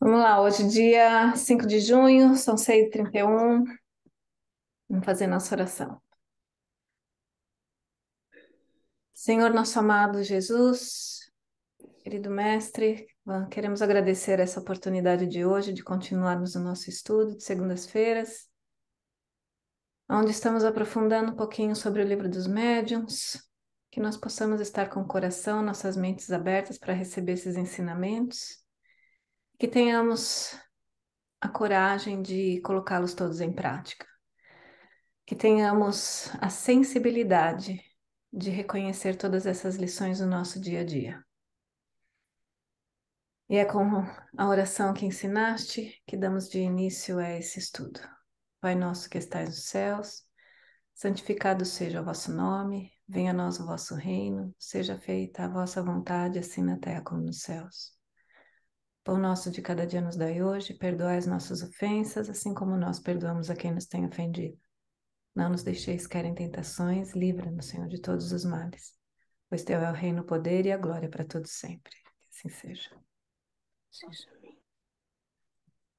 Vamos lá, hoje é dia 5 de junho, são 6h31. Vamos fazer nossa oração. Senhor, nosso amado Jesus, querido Mestre, queremos agradecer essa oportunidade de hoje de continuarmos o nosso estudo de segundas-feiras, onde estamos aprofundando um pouquinho sobre o livro dos médiums, que nós possamos estar com o coração, nossas mentes abertas para receber esses ensinamentos que tenhamos a coragem de colocá-los todos em prática, que tenhamos a sensibilidade de reconhecer todas essas lições no nosso dia a dia. E é com a oração que ensinaste que damos de início a esse estudo. Pai nosso que estais nos céus, santificado seja o vosso nome, venha a nós o vosso reino, seja feita a vossa vontade, assim na terra como nos céus. Pão nosso de cada dia nos dai hoje, perdoai as nossas ofensas, assim como nós perdoamos a quem nos tem ofendido. Não nos deixeis cair em tentações, livra-nos, Senhor, de todos os males. Pois teu é o reino, o poder e a glória para todos sempre. Que assim seja. seja.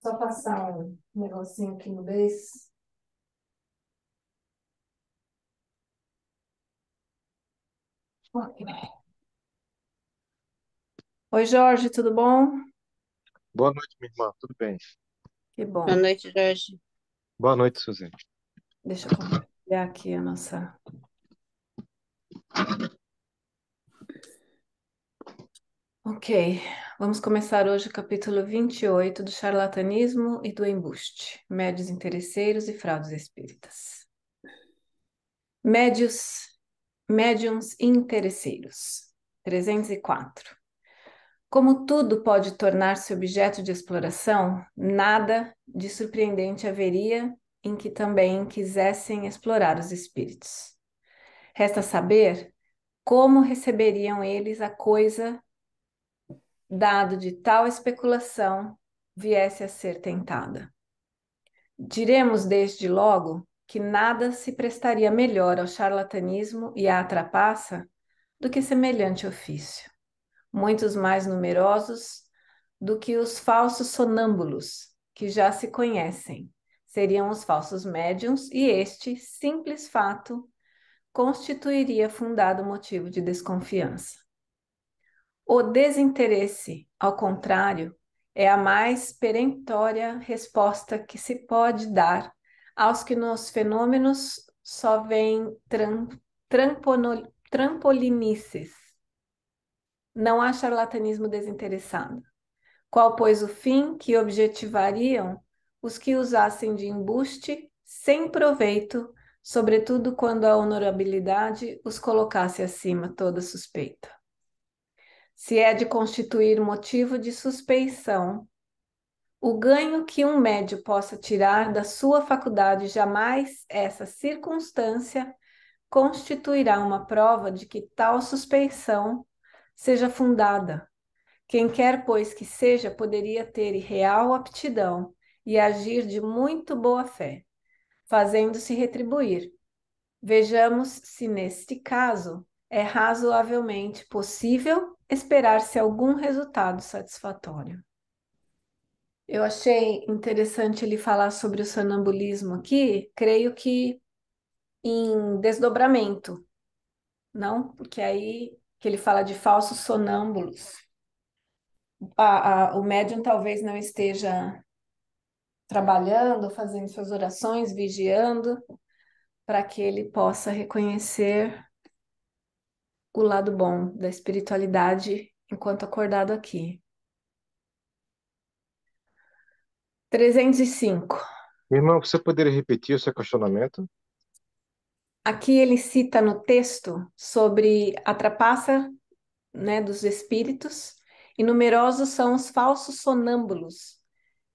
Só passar um negocinho aqui no beijo. Oi, Jorge, tudo bom? Boa noite, minha irmã. Tudo bem? Que bom. Boa noite, Jorge. Boa noite, Suzane. Deixa eu compartilhar aqui a nossa. Ok, vamos começar hoje o capítulo 28 do charlatanismo e do embuste, médios interesseiros e fraudes espíritas. Médios, médiums interesseiros, 304. Como tudo pode tornar-se objeto de exploração, nada de surpreendente haveria em que também quisessem explorar os espíritos. Resta saber como receberiam eles a coisa, dado de tal especulação viesse a ser tentada. Diremos desde logo que nada se prestaria melhor ao charlatanismo e à trapaça do que semelhante ofício muitos mais numerosos do que os falsos sonâmbulos, que já se conhecem. Seriam os falsos médiums, e este simples fato constituiria fundado motivo de desconfiança. O desinteresse, ao contrário, é a mais perentória resposta que se pode dar aos que nos fenômenos só vêm tram, trampolinices, não há charlatanismo desinteressado. Qual, pois, o fim que objetivariam os que usassem de embuste sem proveito, sobretudo quando a honorabilidade os colocasse acima toda suspeita? Se é de constituir motivo de suspeição, o ganho que um médio possa tirar da sua faculdade jamais essa circunstância constituirá uma prova de que tal suspeição seja fundada. Quem quer, pois, que seja, poderia ter real aptidão e agir de muito boa fé, fazendo-se retribuir. Vejamos se, neste caso, é razoavelmente possível esperar-se algum resultado satisfatório. Eu achei interessante ele falar sobre o sonambulismo aqui, creio que em desdobramento, não? Porque aí que ele fala de falsos sonâmbulos. A, a, o médium talvez não esteja trabalhando, fazendo suas orações, vigiando, para que ele possa reconhecer o lado bom da espiritualidade enquanto acordado aqui. 305. Irmão, você poderia repetir o seu questionamento? Aqui ele cita no texto sobre a trapaça né, dos espíritos, e numerosos são os falsos sonâmbulos,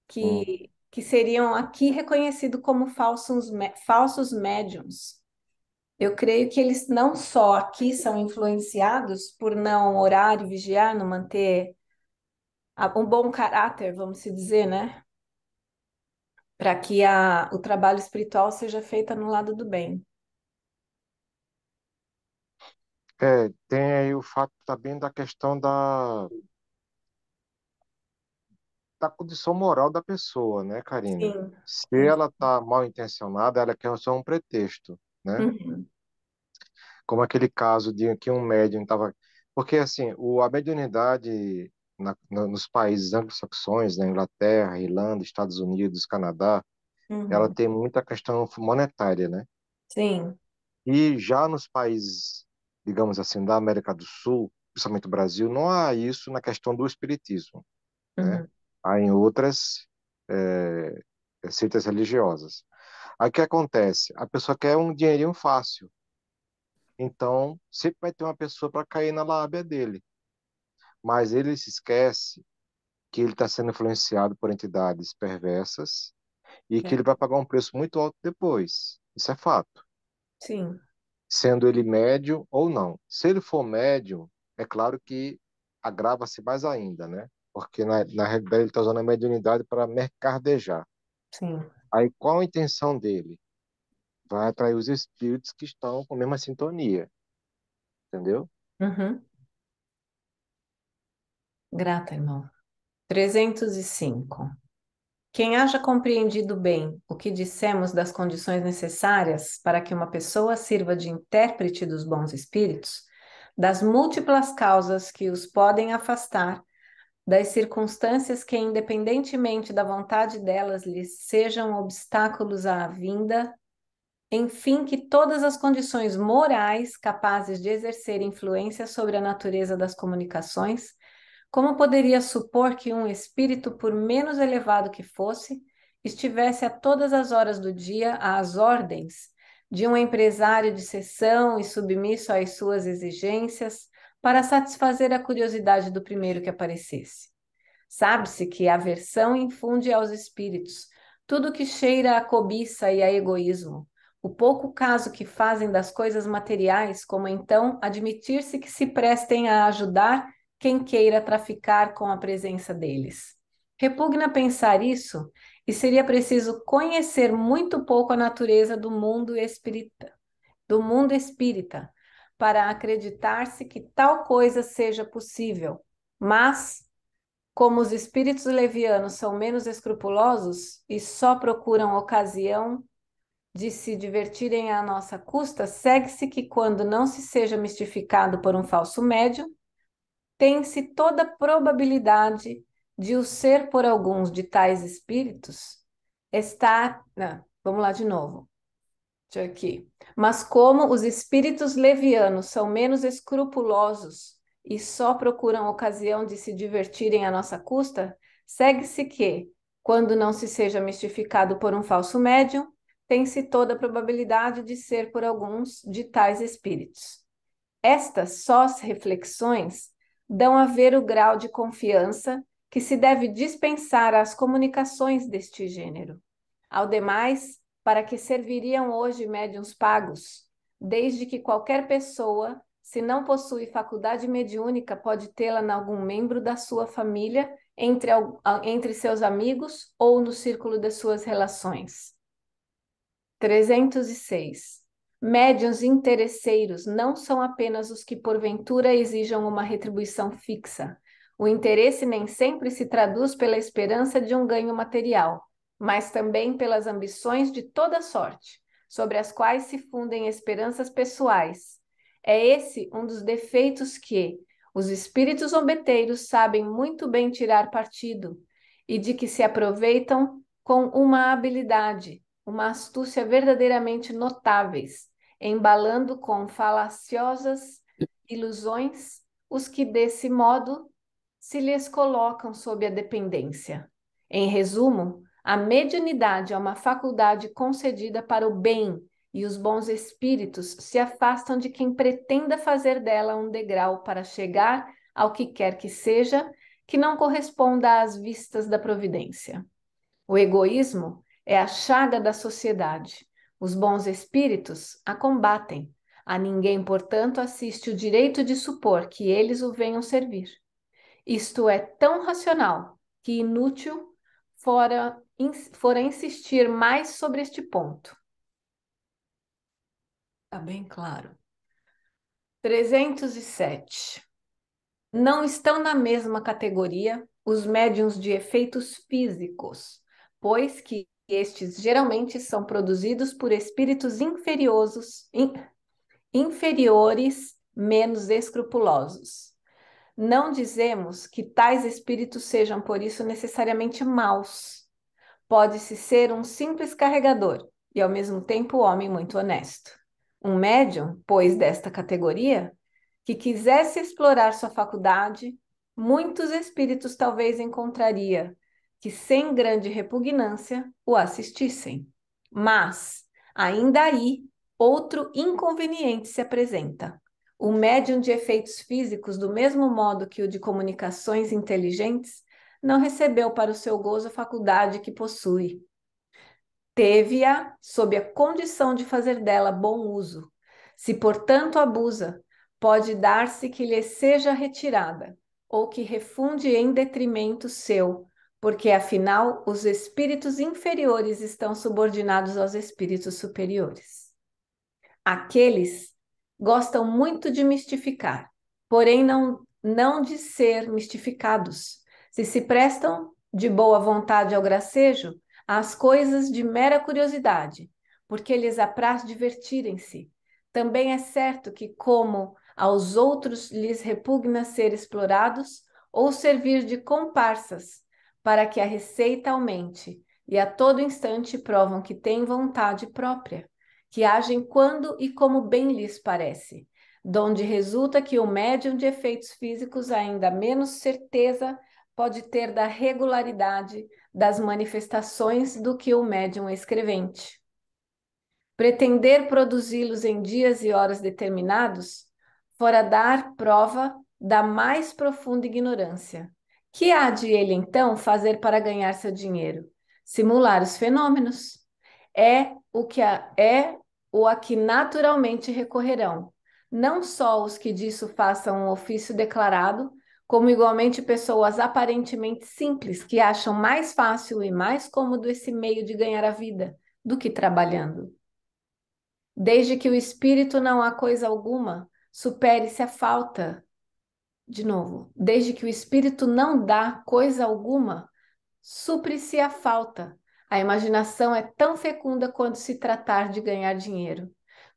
que, hum. que seriam aqui reconhecidos como falsos, falsos médiums. Eu creio que eles não só aqui são influenciados por não orar e vigiar, não manter um bom caráter, vamos se dizer, né? Para que a, o trabalho espiritual seja feito no lado do bem. É, tem aí o fato também da questão da, da condição moral da pessoa, né, Karina? Se ela está mal intencionada, ela quer só um pretexto, né? Uhum. Como aquele caso de que um médium estava. Porque, assim, o, a mediunidade na, na, nos países anglo-saxões, na né, Inglaterra, Irlanda, Estados Unidos, Canadá, uhum. ela tem muita questão monetária, né? Sim. E já nos países digamos assim, da América do Sul, principalmente do Brasil, não há isso na questão do espiritismo. Né? Uhum. Né? Há em outras é, eh, seitas eh, religiosas. Aí o que acontece? A pessoa quer um dinheirinho fácil. Então, sempre vai ter uma pessoa para cair na lábia dele. Mas ele se esquece que ele está sendo influenciado por entidades perversas e é. que ele vai pagar um preço muito alto depois. Isso é fato. Sim sendo ele médio ou não. Se ele for médio, é claro que agrava-se mais ainda, né? Porque na, na realidade ele está usando a mediunidade para mercardejar. Sim. Aí qual a intenção dele? Vai atrair os espíritos que estão com a mesma sintonia. Entendeu? Uhum. Grata, irmão. 305. Quem haja compreendido bem o que dissemos das condições necessárias para que uma pessoa sirva de intérprete dos bons espíritos, das múltiplas causas que os podem afastar, das circunstâncias que, independentemente da vontade delas, lhes sejam obstáculos à vinda, enfim, que todas as condições morais capazes de exercer influência sobre a natureza das comunicações como poderia supor que um espírito, por menos elevado que fosse, estivesse a todas as horas do dia às ordens de um empresário de sessão e submisso às suas exigências para satisfazer a curiosidade do primeiro que aparecesse? Sabe-se que a aversão infunde aos espíritos tudo que cheira a cobiça e a egoísmo, o pouco caso que fazem das coisas materiais, como então admitir-se que se prestem a ajudar quem queira traficar com a presença deles. Repugna pensar isso e seria preciso conhecer muito pouco a natureza do mundo espírita, do mundo espírita, para acreditar-se que tal coisa seja possível. Mas, como os espíritos levianos são menos escrupulosos e só procuram ocasião de se divertirem à nossa custa, segue-se que quando não se seja mistificado por um falso médium, tem-se toda probabilidade de o ser por alguns de tais espíritos estar. Não, vamos lá de novo. Deixa eu aqui. Mas como os espíritos levianos são menos escrupulosos e só procuram ocasião de se divertirem à nossa custa, segue-se que, quando não se seja mistificado por um falso médium, tem-se toda a probabilidade de ser por alguns de tais espíritos. Estas sós reflexões dão a ver o grau de confiança que se deve dispensar às comunicações deste gênero. Ao demais, para que serviriam hoje médiums pagos, desde que qualquer pessoa, se não possui faculdade mediúnica, pode tê-la em algum membro da sua família, entre, entre seus amigos ou no círculo de suas relações. 306. Médiuns interesseiros não são apenas os que porventura exijam uma retribuição fixa. O interesse nem sempre se traduz pela esperança de um ganho material, mas também pelas ambições de toda sorte, sobre as quais se fundem esperanças pessoais. É esse um dos defeitos que os espíritos zombeteiros sabem muito bem tirar partido e de que se aproveitam com uma habilidade, uma astúcia verdadeiramente notáveis embalando com falaciosas ilusões os que desse modo se lhes colocam sob a dependência. Em resumo, a mediunidade é uma faculdade concedida para o bem e os bons espíritos se afastam de quem pretenda fazer dela um degrau para chegar ao que quer que seja que não corresponda às vistas da providência. O egoísmo é a chaga da sociedade os bons espíritos a combatem. A ninguém, portanto, assiste o direito de supor que eles o venham servir. Isto é tão racional que inútil fora, ins, fora insistir mais sobre este ponto. Está bem claro. 307. Não estão na mesma categoria os médiums de efeitos físicos, pois que estes geralmente são produzidos por espíritos inferiosos, in, inferiores, menos escrupulosos. Não dizemos que tais espíritos sejam por isso necessariamente maus. Pode-se ser um simples carregador e ao mesmo tempo homem muito honesto. Um médium, pois desta categoria, que quisesse explorar sua faculdade, muitos espíritos talvez encontraria, que sem grande repugnância o assistissem. Mas, ainda aí, outro inconveniente se apresenta. O médium de efeitos físicos, do mesmo modo que o de comunicações inteligentes, não recebeu para o seu gozo a faculdade que possui. Teve-a sob a condição de fazer dela bom uso. Se, portanto, abusa, pode dar-se que lhe seja retirada, ou que refunde em detrimento seu, porque afinal os espíritos inferiores estão subordinados aos espíritos superiores. Aqueles gostam muito de mistificar, porém não, não de ser mistificados. Se se prestam de boa vontade ao gracejo, às coisas de mera curiosidade, porque lhes apraz divertirem-se. Também é certo que, como aos outros lhes repugna ser explorados ou servir de comparsas para que a receita aumente, e a todo instante provam que têm vontade própria, que agem quando e como bem lhes parece, donde resulta que o médium de efeitos físicos ainda menos certeza pode ter da regularidade das manifestações do que o médium escrevente. Pretender produzi-los em dias e horas determinados, fora dar prova da mais profunda ignorância, que há de ele então fazer para ganhar seu dinheiro? Simular os fenômenos. É o que a, é o a que naturalmente recorrerão, não só os que disso façam um ofício declarado, como igualmente pessoas aparentemente simples que acham mais fácil e mais cômodo esse meio de ganhar a vida do que trabalhando. Desde que o espírito não há coisa alguma, supere-se a falta de novo, desde que o espírito não dá coisa alguma, supre-se a falta. A imaginação é tão fecunda quando se tratar de ganhar dinheiro,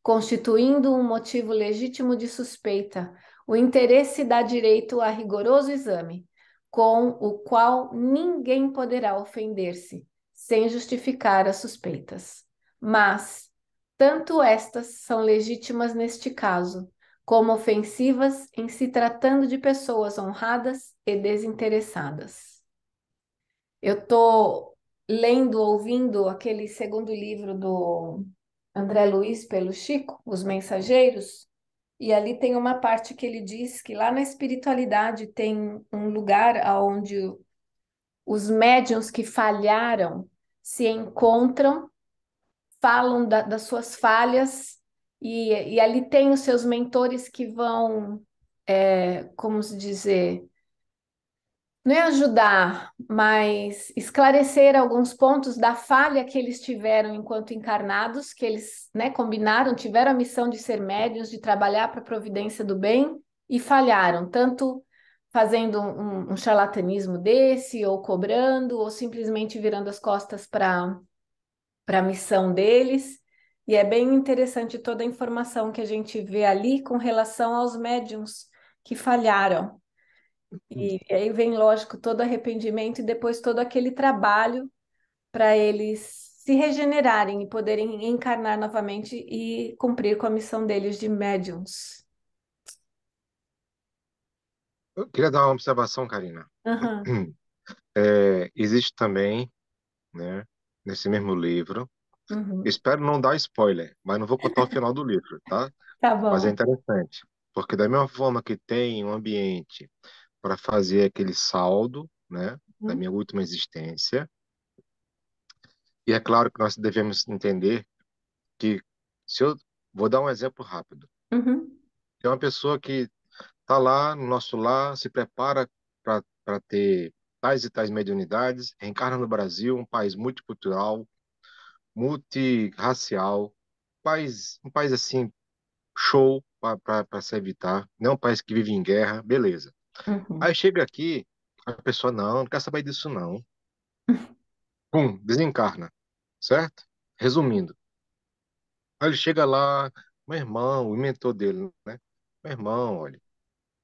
constituindo um motivo legítimo de suspeita. O interesse dá direito a rigoroso exame, com o qual ninguém poderá ofender-se, sem justificar as suspeitas. Mas, tanto estas são legítimas neste caso, como ofensivas em se tratando de pessoas honradas e desinteressadas. Eu estou lendo, ouvindo aquele segundo livro do André Luiz pelo Chico, Os Mensageiros, e ali tem uma parte que ele diz que lá na espiritualidade tem um lugar onde os médiums que falharam se encontram, falam da, das suas falhas e, e ali tem os seus mentores que vão, é, como se dizer, não é ajudar, mas esclarecer alguns pontos da falha que eles tiveram enquanto encarnados, que eles né, combinaram, tiveram a missão de ser médiuns, de trabalhar para a providência do bem e falharam, tanto fazendo um, um charlatanismo desse, ou cobrando, ou simplesmente virando as costas para a missão deles. E é bem interessante toda a informação que a gente vê ali com relação aos médiums que falharam. E, uhum. aí vem, lógico, todo arrependimento e depois todo aquele trabalho para eles se regenerarem e poderem encarnar novamente e cumprir com a missão deles de médiums. Eu queria dar uma observação, Karina. Uhum. É, existe também, né, nesse mesmo livro, Uhum. Espero não dar spoiler, mas não vou contar o final do livro, tá? Tá bom. Mas é interessante, porque da mesma forma que tem um ambiente para fazer aquele saldo, né, uhum. da minha última existência, e é claro que nós devemos entender que se eu vou dar um exemplo rápido, uhum. é uma pessoa que está lá no nosso lar, se prepara para ter tais e tais mediunidades, reencarna no Brasil, um país multicultural, multirracial, país, um país assim, show para se evitar, não é um país que vive em guerra, beleza. Uhum. Aí chega aqui, a pessoa, não, não quer saber disso não. Pum, desencarna, certo? Resumindo. Aí ele chega lá, meu irmão, o mentor dele, né? Meu irmão, olha,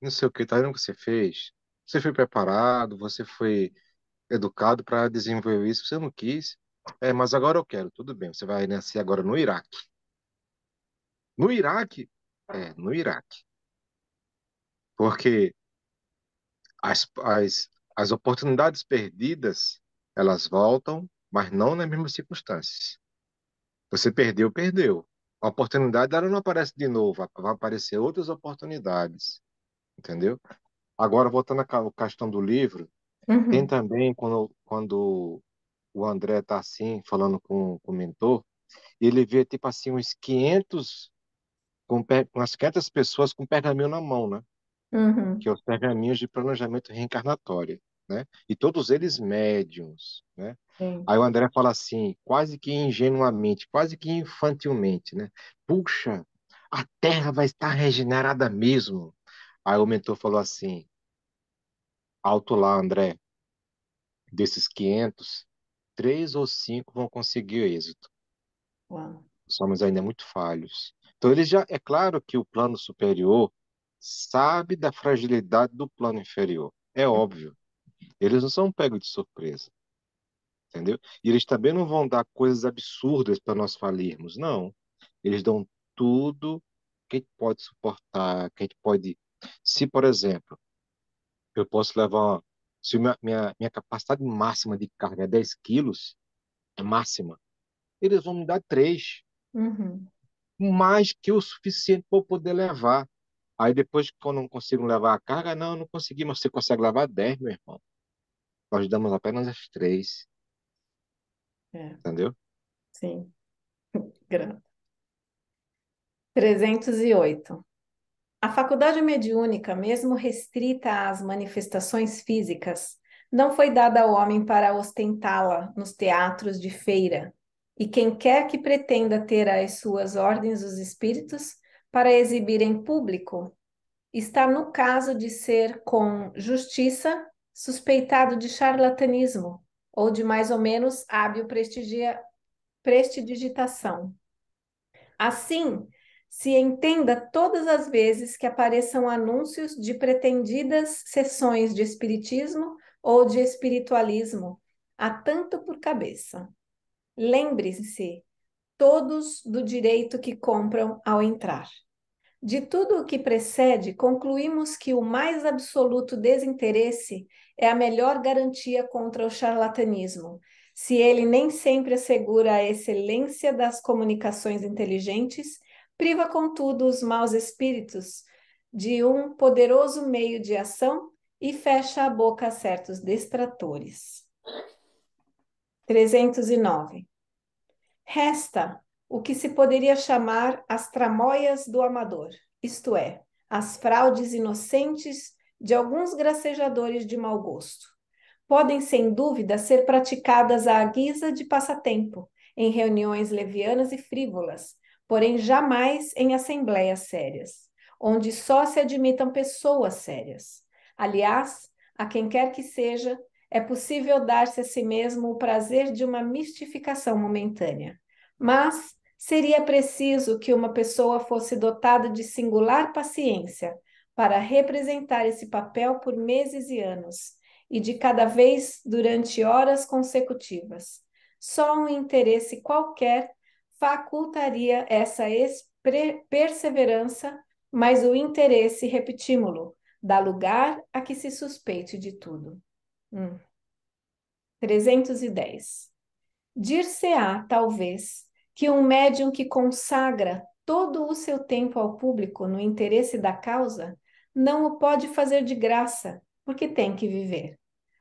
não sei o que, tá vendo o que você fez? Você foi preparado, você foi educado para desenvolver isso, você não quis. É, mas agora eu quero. Tudo bem, você vai nascer agora no Iraque. No Iraque? É, no Iraque. Porque as, as, as oportunidades perdidas, elas voltam, mas não nas mesmas circunstâncias. Você perdeu, perdeu. A oportunidade ela não aparece de novo, vai aparecer outras oportunidades. Entendeu? Agora, voltando à questão do livro, uhum. tem também quando, quando o André tá assim, falando com, com o mentor, e ele vê, tipo assim, uns 500, com, umas 500 pessoas com pergaminho na mão, né? Uhum. Que é os pergaminhos de planejamento reencarnatório, né? E todos eles médiums, né? Sim. Aí o André fala assim, quase que ingenuamente, quase que infantilmente, né? Puxa, a Terra vai estar regenerada mesmo. Aí o mentor falou assim, alto lá, André, desses 500, três ou cinco vão conseguir êxito. Uau. Somos ainda é muito falhos. Então, ele já é claro que o plano superior sabe da fragilidade do plano inferior. É hum. óbvio. Eles não são pegos de surpresa. Entendeu? E eles também não vão dar coisas absurdas para nós falirmos, não. Eles dão tudo que a gente pode suportar, que a gente pode. Se, por exemplo, eu posso levar se minha, minha, minha capacidade máxima de carga é 10 quilos, é máxima, eles vão me dar 3. Uhum. Mais que o suficiente para eu poder levar. Aí depois quando eu não consigo levar a carga, não, eu não consegui, mas você consegue levar 10, meu irmão. Nós damos apenas as 3. É. Entendeu? Sim. Grande. 308. A faculdade mediúnica, mesmo restrita às manifestações físicas, não foi dada ao homem para ostentá-la nos teatros de feira, e quem quer que pretenda ter às suas ordens os espíritos para exibir em público, está no caso de ser, com justiça, suspeitado de charlatanismo ou de mais ou menos hábil prestigia, prestidigitação. Assim, se entenda todas as vezes que apareçam anúncios de pretendidas sessões de espiritismo ou de espiritualismo, a tanto por cabeça. Lembre-se todos do direito que compram ao entrar. De tudo o que precede, concluímos que o mais absoluto desinteresse é a melhor garantia contra o charlatanismo, se ele nem sempre assegura a excelência das comunicações inteligentes priva, contudo, os maus espíritos de um poderoso meio de ação e fecha a boca a certos destratores. 309. Resta o que se poderia chamar as tramóias do amador, isto é, as fraudes inocentes de alguns gracejadores de mau gosto. Podem, sem dúvida, ser praticadas à guisa de passatempo, em reuniões levianas e frívolas, porém jamais em assembleias sérias, onde só se admitam pessoas sérias. Aliás, a quem quer que seja, é possível dar-se a si mesmo o prazer de uma mistificação momentânea. Mas seria preciso que uma pessoa fosse dotada de singular paciência para representar esse papel por meses e anos, e de cada vez durante horas consecutivas. Só um interesse qualquer facultaria essa perseverança, mas o interesse, repetimos-lo, dá lugar a que se suspeite de tudo. Hum. 310. Dir-se-á, talvez, que um médium que consagra todo o seu tempo ao público no interesse da causa não o pode fazer de graça, porque tem que viver.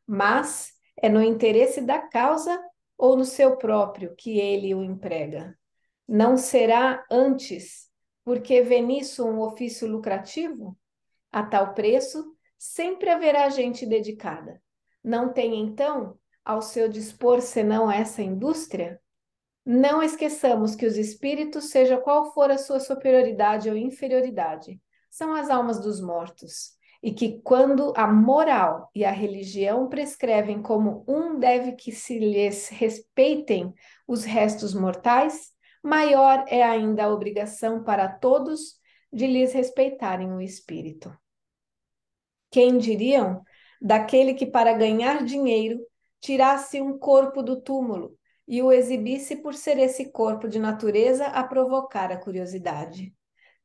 Mas é no interesse da causa ou no seu próprio que ele o emprega não será antes, porque vê nisso um ofício lucrativo? A tal preço, sempre haverá gente dedicada. Não tem, então, ao seu dispor senão essa indústria? Não esqueçamos que os espíritos, seja qual for a sua superioridade ou inferioridade, são as almas dos mortos, e que quando a moral e a religião prescrevem como um deve que se lhes respeitem os restos mortais, maior é ainda a obrigação para todos de lhes respeitarem o espírito. Quem diriam daquele que, para ganhar dinheiro, tirasse um corpo do túmulo e o exibisse por ser esse corpo de natureza a provocar a curiosidade?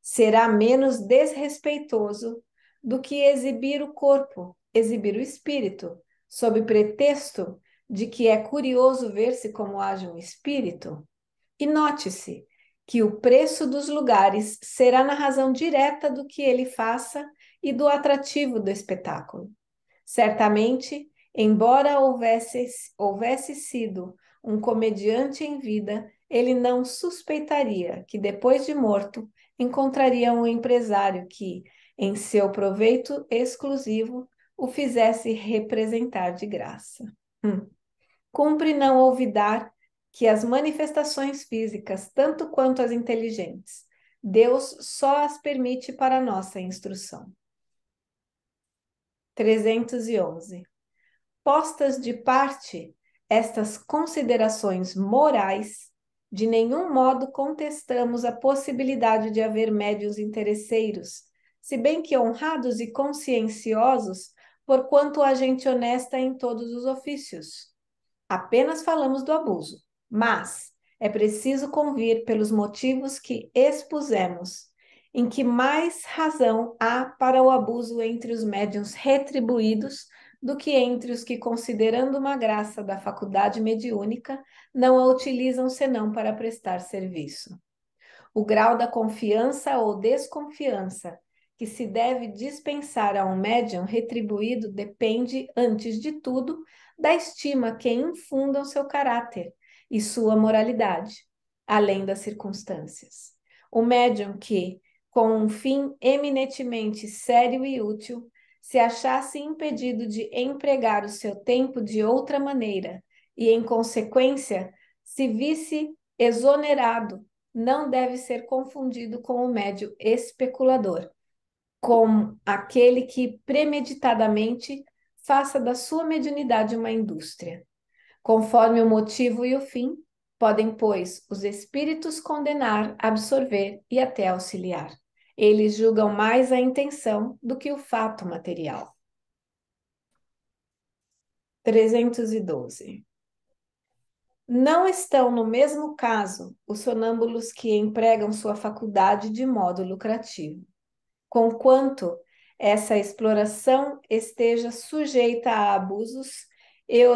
Será menos desrespeitoso do que exibir o corpo, exibir o espírito, sob pretexto de que é curioso ver-se como age um espírito? E note-se que o preço dos lugares será na razão direta do que ele faça e do atrativo do espetáculo. Certamente, embora houvesse, houvesse sido um comediante em vida, ele não suspeitaria que, depois de morto, encontraria um empresário que, em seu proveito exclusivo, o fizesse representar de graça. Hum. Cumpre não olvidar que as manifestações físicas, tanto quanto as inteligentes, Deus só as permite para nossa instrução. 311. Postas de parte estas considerações morais, de nenhum modo contestamos a possibilidade de haver médios interesseiros, se bem que honrados e conscienciosos, porquanto a gente honesta em todos os ofícios. Apenas falamos do abuso mas é preciso convir pelos motivos que expusemos, em que mais razão há para o abuso entre os médiuns retribuídos do que entre os que, considerando uma graça da faculdade mediúnica, não a utilizam senão para prestar serviço. O grau da confiança ou desconfiança que se deve dispensar a um médium retribuído depende, antes de tudo, da estima que infundam seu caráter e sua moralidade, além das circunstâncias. O médium que, com um fim eminentemente sério e útil, se achasse impedido de empregar o seu tempo de outra maneira e, em consequência, se visse exonerado, não deve ser confundido com o médio especulador, com aquele que premeditadamente faça da sua mediunidade uma indústria. Conforme o motivo e o fim, podem, pois, os espíritos condenar, absorver e até auxiliar. Eles julgam mais a intenção do que o fato material. 312. Não estão no mesmo caso os sonâmbulos que empregam sua faculdade de modo lucrativo, conquanto essa exploração esteja sujeita a abusos e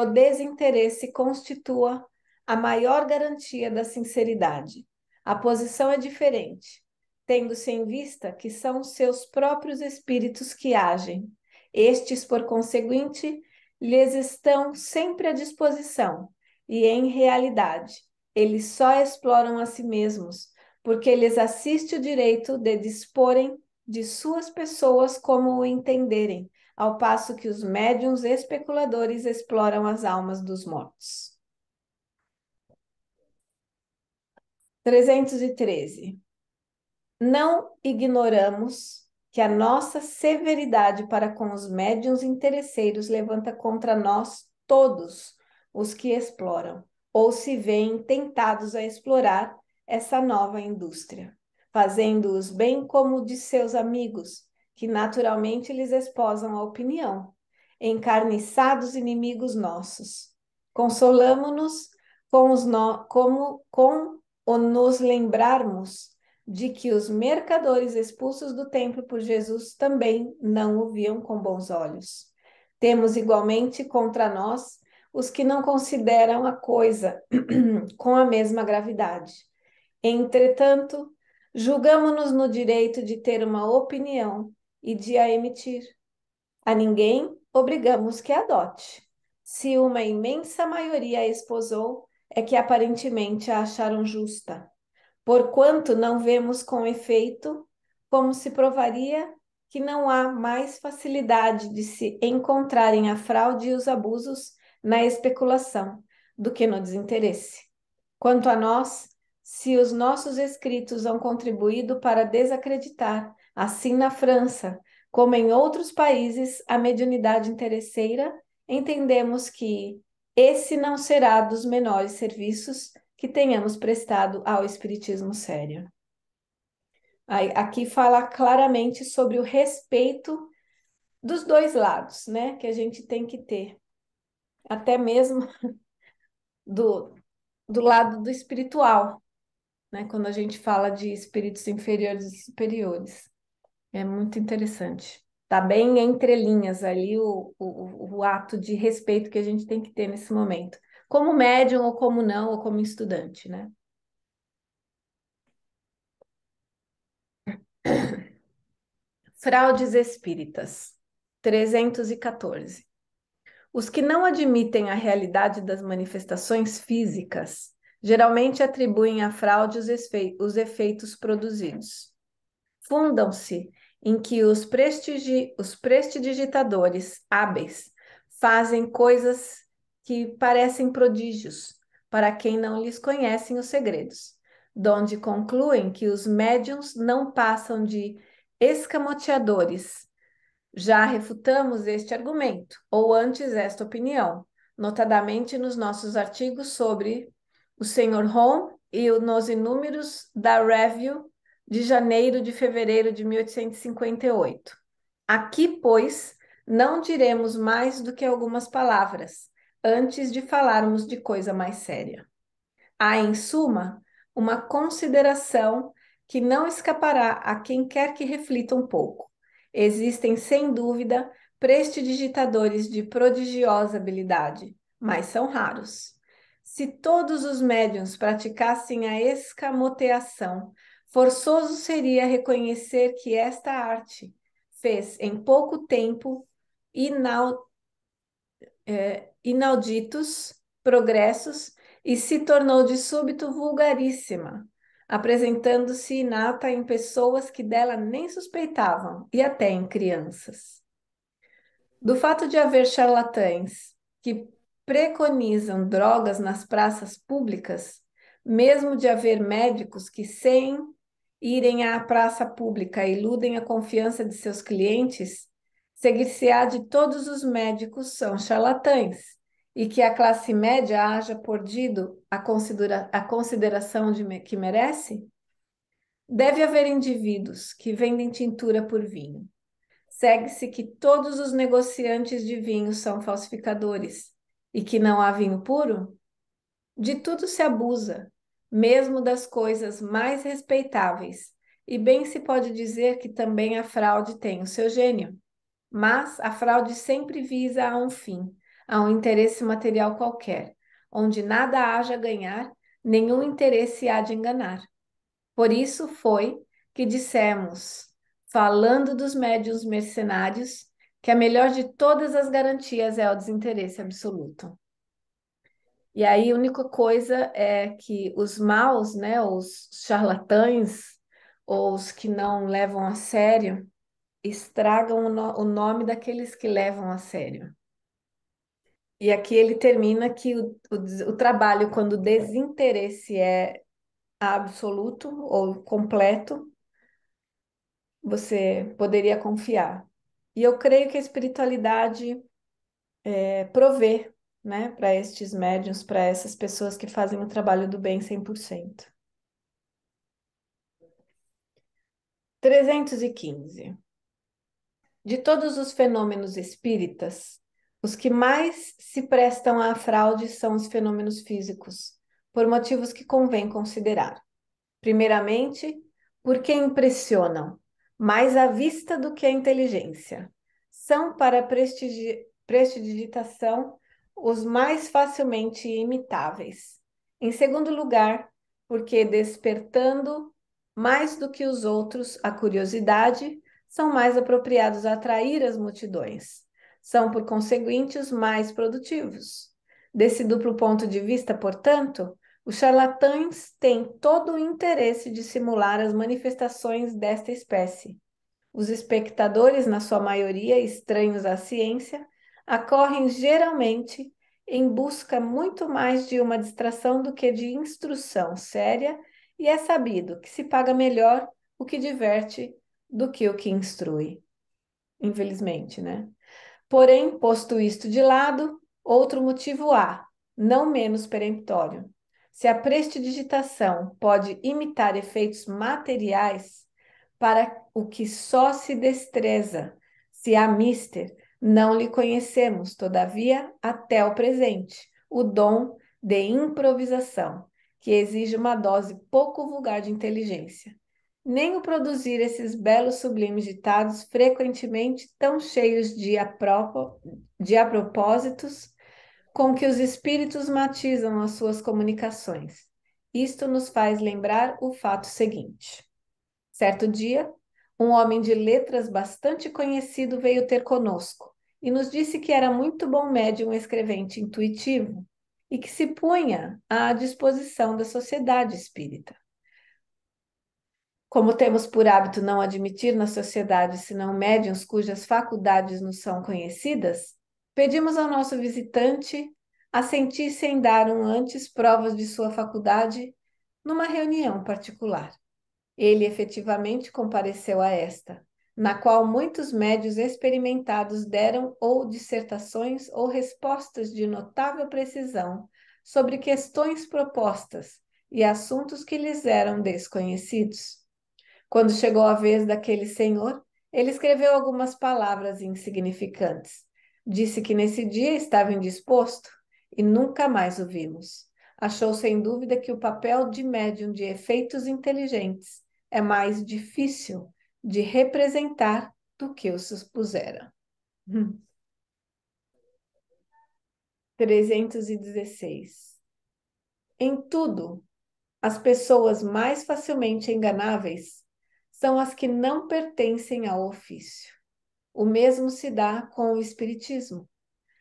o, desinteresse constitua a maior garantia da sinceridade. A posição é diferente, tendo-se em vista que são seus próprios espíritos que agem. Estes, por conseguinte, lhes estão sempre à disposição, e em realidade, eles só exploram a si mesmos, porque lhes assiste o direito de disporem de suas pessoas como o entenderem, ao passo que os médiums especuladores exploram as almas dos mortos. 313. Não ignoramos que a nossa severidade para com os médiums interesseiros levanta contra nós todos os que exploram ou se veem tentados a explorar essa nova indústria, fazendo-os bem como de seus amigos, que naturalmente lhes esposam a opinião, encarniçados inimigos nossos. Consolamo-nos com os no, como com o nos lembrarmos de que os mercadores expulsos do templo por Jesus também não o viam com bons olhos. Temos igualmente contra nós os que não consideram a coisa com a mesma gravidade. Entretanto, julgamo-nos no direito de ter uma opinião e de a emitir. A ninguém obrigamos que adote. Se uma imensa maioria a esposou, é que aparentemente a acharam justa. Porquanto não vemos com efeito como se provaria que não há mais facilidade de se encontrarem a fraude e os abusos na especulação do que no desinteresse. Quanto a nós, se os nossos escritos hão contribuído para desacreditar Assim, na França, como em outros países, a mediunidade interesseira, entendemos que esse não será dos menores serviços que tenhamos prestado ao Espiritismo sério. Aqui fala claramente sobre o respeito dos dois lados, né? Que a gente tem que ter, até mesmo do, do lado do espiritual, né? Quando a gente fala de espíritos inferiores e superiores. É muito interessante. Está bem entre linhas ali o, o, o ato de respeito que a gente tem que ter nesse momento, como médium ou como não, ou como estudante, né? Fraudes espíritas, 314. Os que não admitem a realidade das manifestações físicas geralmente atribuem à fraude os, efe os efeitos produzidos. Fundam-se em que os, prestigi os prestidigitadores hábeis fazem coisas que parecem prodígios para quem não lhes conhecem os segredos, donde concluem que os médiums não passam de escamoteadores. Já refutamos este argumento, ou antes esta opinião, notadamente nos nossos artigos sobre o Sr. Home e nos inúmeros da Review de janeiro de fevereiro de 1858. Aqui, pois, não diremos mais do que algumas palavras, antes de falarmos de coisa mais séria. Há, em suma, uma consideração que não escapará a quem quer que reflita um pouco. Existem, sem dúvida, prestidigitadores de prodigiosa habilidade, mas são raros. Se todos os médiums praticassem a escamoteação Forçoso seria reconhecer que esta arte fez em pouco tempo inal, eh, é, inauditos progressos e se tornou de súbito vulgaríssima, apresentando-se inata em pessoas que dela nem suspeitavam e até em crianças. Do fato de haver charlatães que preconizam drogas nas praças públicas, mesmo de haver médicos que, sem irem à praça pública, iludem a confiança de seus clientes, seguir-se-á de todos os médicos são charlatães e que a classe média haja perdido a, considera a consideração de me que merece? Deve haver indivíduos que vendem tintura por vinho. Segue-se que todos os negociantes de vinho são falsificadores e que não há vinho puro? De tudo se abusa, mesmo das coisas mais respeitáveis, e bem se pode dizer que também a fraude tem o seu gênio. Mas a fraude sempre visa a um fim, a um interesse material qualquer, onde nada haja a ganhar, nenhum interesse há de enganar. Por isso foi que dissemos, falando dos médios mercenários, que a melhor de todas as garantias é o desinteresse absoluto. E aí a única coisa é que os maus, né, os charlatães, ou os que não levam a sério, estragam o, no o nome daqueles que levam a sério. E aqui ele termina que o, o, o, trabalho, quando o desinteresse é absoluto ou completo, você poderia confiar. E eu creio que a espiritualidade é, provê né, para estes médiuns, para essas pessoas que fazem o trabalho do bem 100%. 315. De todos os fenômenos espíritas, os que mais se prestam à fraude são os fenômenos físicos, por motivos que convém considerar. Primeiramente, porque impressionam mais a vista do que a inteligência. São para prestigi prestidigitação os mais facilmente imitáveis. Em segundo lugar, porque despertando mais do que os outros a curiosidade, são mais apropriados a atrair as multidões. São, por conseguinte, os mais produtivos. Desse duplo ponto de vista, portanto, os charlatães têm todo o interesse de simular as manifestações desta espécie. Os espectadores, na sua maioria estranhos à ciência, ocorrem geralmente em busca muito mais de uma distração do que de instrução séria, e é sabido que se paga melhor o que diverte do que o que instrui. Infelizmente, né? Porém, posto isto de lado, outro motivo há, não menos peremptório. Se a prestidigitação pode imitar efeitos materiais para o que só se destreza, se há mister, não lhe conhecemos, todavia, até o presente, o dom de improvisação, que exige uma dose pouco vulgar de inteligência. Nem o produzir esses belos sublimes ditados, frequentemente tão cheios de, apropo, de apropósitos, com que os espíritos matizam as suas comunicações. Isto nos faz lembrar o fato seguinte. Certo dia, um homem de letras bastante conhecido veio ter conosco, e nos disse que era muito bom médium escrevente intuitivo e que se punha à disposição da sociedade espírita. Como temos por hábito não admitir na sociedade senão médiuns cujas faculdades nos são conhecidas, pedimos ao nosso visitante assentisse em dar um antes provas de sua faculdade numa reunião particular. Ele efetivamente compareceu a esta, na qual muitos médios experimentados deram ou dissertações ou respostas de notável precisão sobre questões propostas e assuntos que lhes eram desconhecidos. Quando chegou a vez daquele senhor, ele escreveu algumas palavras insignificantes. Disse que nesse dia estava indisposto e nunca mais o vimos. Achou sem dúvida que o papel de médium de efeitos inteligentes é mais difícil de representar do que eu supusera. 316. Em tudo, as pessoas mais facilmente enganáveis são as que não pertencem ao ofício. O mesmo se dá com o Espiritismo.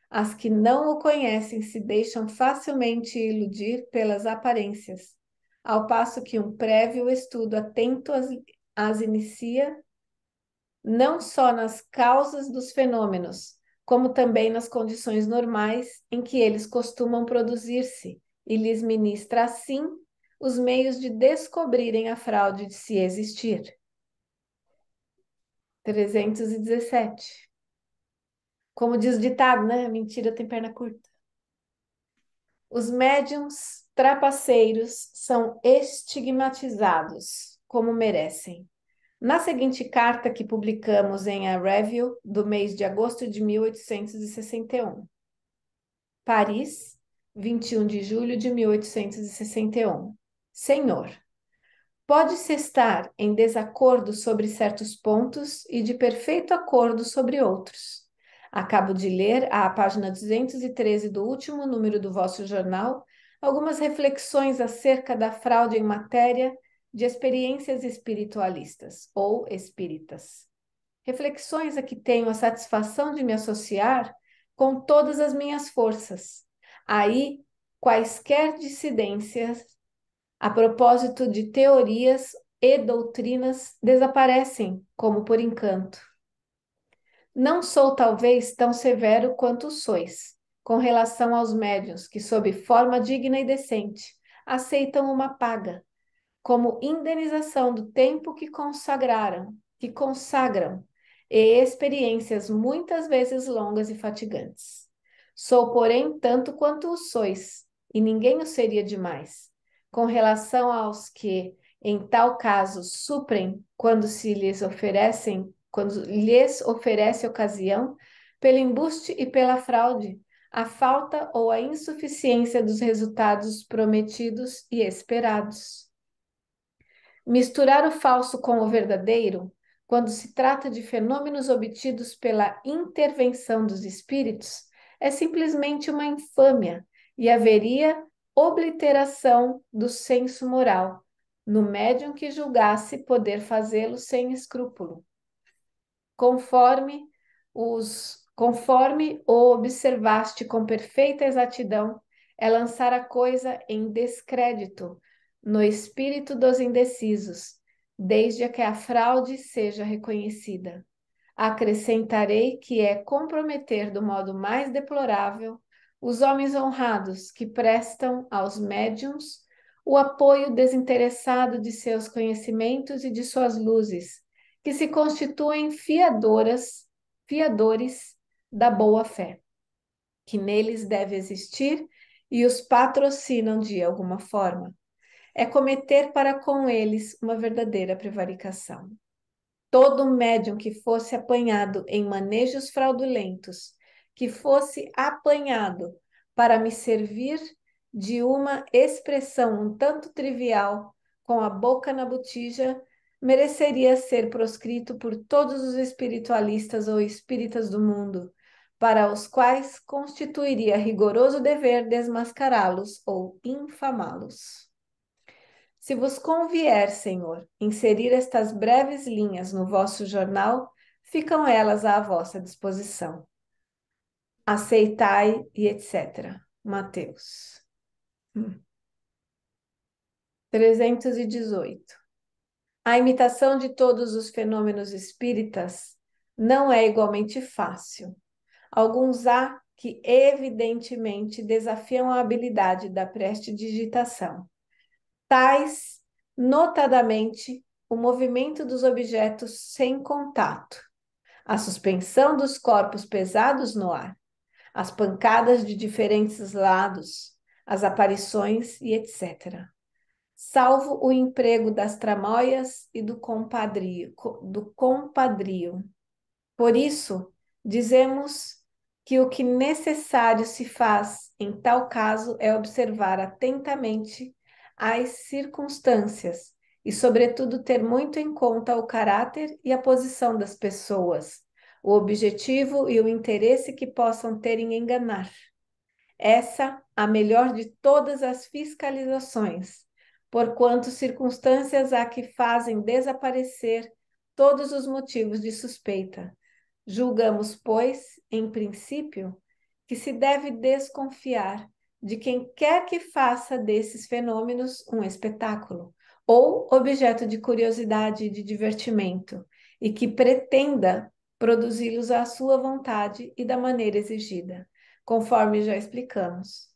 As que não o conhecem se deixam facilmente iludir pelas aparências, ao passo que um prévio estudo atento às, as inicia não só nas causas dos fenômenos, como também nas condições normais em que eles costumam produzir-se, e lhes ministra assim os meios de descobrirem a fraude de se existir. 317. Como diz o ditado, né? Mentira tem perna curta. Os médiums trapaceiros são estigmatizados como merecem. Na seguinte carta que publicamos em A Review, do mês de agosto de 1861. Paris, 21 de julho de 1861. Senhor, pode-se estar em desacordo sobre certos pontos e de perfeito acordo sobre outros. Acabo de ler, à página 213 do último número do vosso jornal, algumas reflexões acerca da fraude em matéria de experiências espiritualistas ou espíritas. Reflexões a que tenho a satisfação de me associar com todas as minhas forças. Aí, quaisquer dissidências a propósito de teorias e doutrinas desaparecem como por encanto. Não sou talvez tão severo quanto sois com relação aos médiuns que, sob forma digna e decente, aceitam uma paga como indenização do tempo que consagraram, que consagram e experiências muitas vezes longas e fatigantes. Sou, porém, tanto quanto o sois, e ninguém o seria demais. Com relação aos que, em tal caso, suprem quando se lhes oferecem, quando lhes oferece ocasião, pelo embuste e pela fraude, a falta ou a insuficiência dos resultados prometidos e esperados. Misturar o falso com o verdadeiro, quando se trata de fenômenos obtidos pela intervenção dos espíritos, é simplesmente uma infâmia e haveria obliteração do senso moral no médium que julgasse poder fazê-lo sem escrúpulo, conforme os conforme o observaste com perfeita exatidão, é lançar a coisa em descrédito no espírito dos indecisos, desde que a fraude seja reconhecida. Acrescentarei que é comprometer do modo mais deplorável os homens honrados que prestam aos médiums o apoio desinteressado de seus conhecimentos e de suas luzes, que se constituem fiadoras, fiadores da boa fé, que neles deve existir e os patrocinam de alguma forma é cometer para com eles uma verdadeira prevaricação. Todo médium que fosse apanhado em manejos fraudulentos, que fosse apanhado para me servir de uma expressão um tanto trivial, com a boca na botija, mereceria ser proscrito por todos os espiritualistas ou espíritas do mundo, para os quais constituiria rigoroso dever desmascará-los ou infamá-los. Se vos convier, Senhor, inserir estas breves linhas no vosso jornal, ficam elas à vossa disposição. Aceitai e etc. Mateus. Hum. 318. A imitação de todos os fenômenos espíritas não é igualmente fácil. Alguns há que evidentemente desafiam a habilidade da prestidigitação tais, notadamente, o movimento dos objetos sem contato, a suspensão dos corpos pesados no ar, as pancadas de diferentes lados, as aparições e etc. Salvo o emprego das tramóias e do compadrio, do compadrio. Por isso, dizemos que o que necessário se faz em tal caso é observar atentamente às circunstâncias e, sobretudo, ter muito em conta o caráter e a posição das pessoas, o objetivo e o interesse que possam ter em enganar. Essa a melhor de todas as fiscalizações, porquanto circunstâncias há que fazem desaparecer todos os motivos de suspeita. Julgamos, pois, em princípio, que se deve desconfiar de quem quer que faça desses fenômenos um espetáculo ou objeto de curiosidade e de divertimento, e que pretenda produzi-los à sua vontade e da maneira exigida, conforme já explicamos.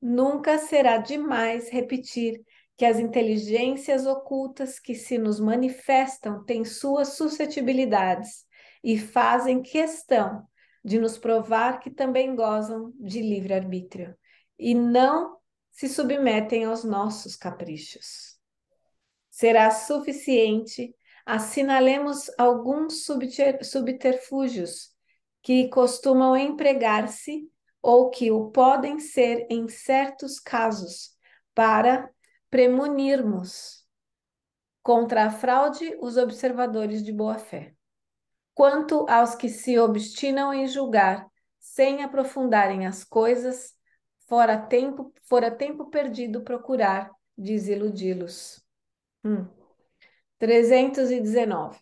Nunca será demais repetir que as inteligências ocultas que se nos manifestam têm suas suscetibilidades e fazem questão de nos provar que também gozam de livre-arbítrio e não se submetem aos nossos caprichos. Será suficiente assinalemos alguns subterfúgios que costumam empregar-se ou que o podem ser em certos casos para premunirmos contra a fraude os observadores de boa-fé. Quanto aos que se obstinam em julgar sem aprofundarem as coisas, fora tempo, fora tempo perdido procurar desiludi-los. Hum. 319.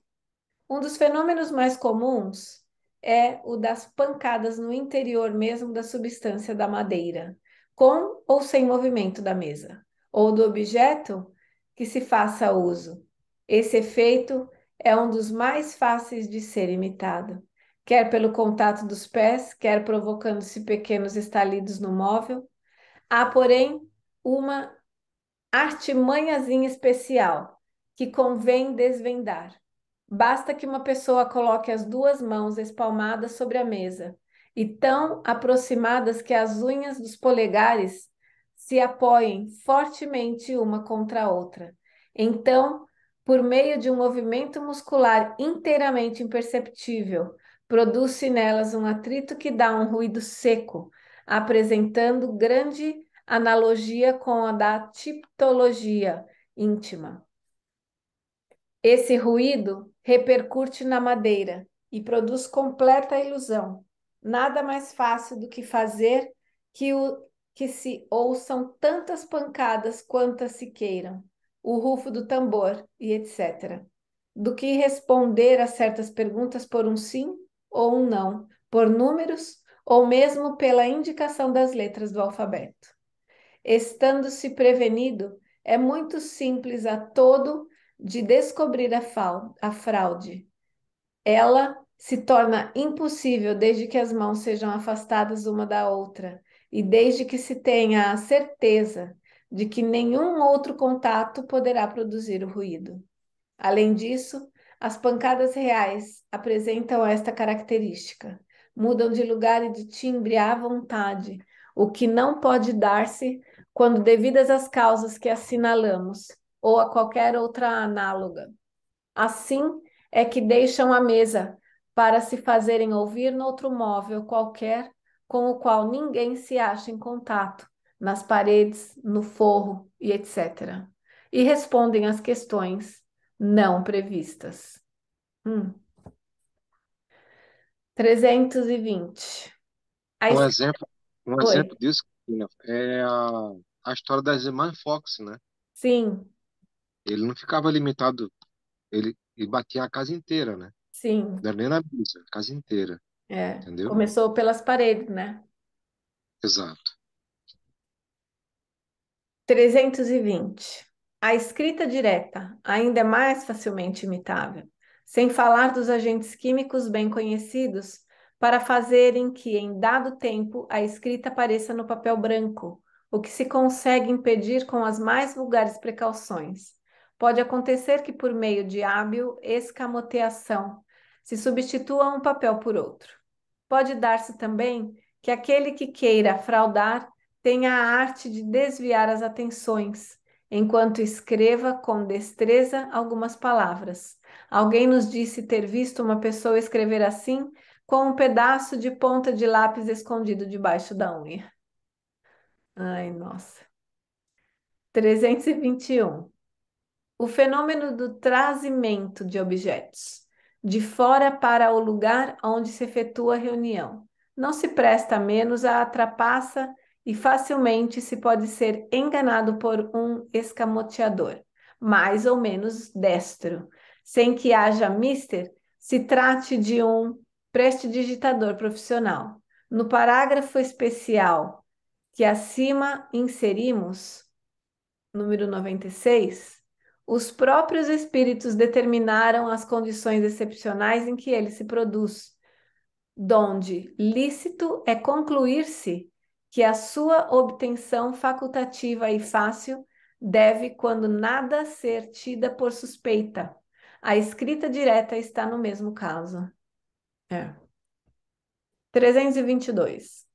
Um dos fenômenos mais comuns é o das pancadas no interior mesmo da substância da madeira, com ou sem movimento da mesa, ou do objeto que se faça uso. Esse efeito é um dos mais fáceis de ser imitado quer pelo contato dos pés, quer provocando-se pequenos estalidos no móvel. Há, porém, uma artimanhazinha especial que convém desvendar. Basta que uma pessoa coloque as duas mãos espalmadas sobre a mesa e tão aproximadas que as unhas dos polegares se apoiem fortemente uma contra a outra. Então, por meio de um movimento muscular inteiramente imperceptível, Produz-se nelas um atrito que dá um ruído seco, apresentando grande analogia com a da tiptologia íntima. Esse ruído repercute na madeira e produz completa ilusão. Nada mais fácil do que fazer que, o, que se ouçam tantas pancadas quantas se queiram, o rufo do tambor e etc. Do que responder a certas perguntas por um sim ou não, por números ou mesmo pela indicação das letras do alfabeto. Estando-se prevenido, é muito simples a todo de descobrir a, a fraude. Ela se torna impossível desde que as mãos sejam afastadas uma da outra e desde que se tenha a certeza de que nenhum outro contato poderá produzir o ruído. Além disso, as pancadas reais apresentam esta característica. Mudam de lugar e de timbre à vontade, o que não pode dar-se quando devidas às causas que assinalamos ou a qualquer outra análoga. Assim é que deixam a mesa para se fazerem ouvir noutro móvel qualquer com o qual ninguém se acha em contato, nas paredes, no forro e etc. E respondem às questões não previstas. Hum. 320. A Um exemplo, um Oi. exemplo disso, é a, a história das irmãs Fox, né? Sim, Ele não ficava limitado, ele, ele batia a casa inteira, né? sim. Não era nem na brisa, a casa inteira, É. entendeu? Começou pelas paredes, né? Exato. 320. A escrita direta ainda é mais facilmente imitável, sem falar dos agentes químicos bem conhecidos para fazerem que, em dado tempo, a escrita apareça no papel branco, o que se consegue impedir com as mais vulgares precauções. Pode acontecer que, por meio de hábil escamoteação, se substitua um papel por outro. Pode dar-se também que aquele que queira fraudar tenha a arte de desviar as atenções enquanto escreva com destreza algumas palavras. Alguém nos disse ter visto uma pessoa escrever assim com um pedaço de ponta de lápis escondido debaixo da unha. Ai, nossa. 321. O fenômeno do trazimento de objetos de fora para o lugar onde se efetua a reunião. Não se presta menos à trapaça e facilmente se pode ser enganado por um escamoteador, mais ou menos destro, sem que haja mister, se trate de um prestidigitador profissional. No parágrafo especial que acima inserimos, número 96, os próprios espíritos determinaram as condições excepcionais em que ele se produz, donde lícito é concluir-se que a sua obtenção facultativa e fácil deve, quando nada, ser tida por suspeita. A escrita direta está no mesmo caso. É. 322.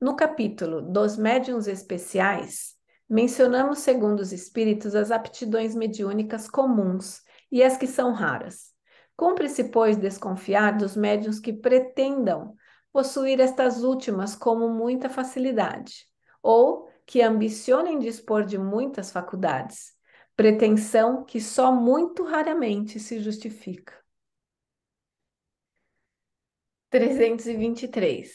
No capítulo dos médiuns especiais, mencionamos, segundo os espíritos, as aptidões mediúnicas comuns e as que são raras. Cumpre-se, pois, desconfiar dos médiuns que pretendam possuir estas últimas como muita facilidade, ou que ambicionem dispor de muitas faculdades, pretensão que só muito raramente se justifica. 323.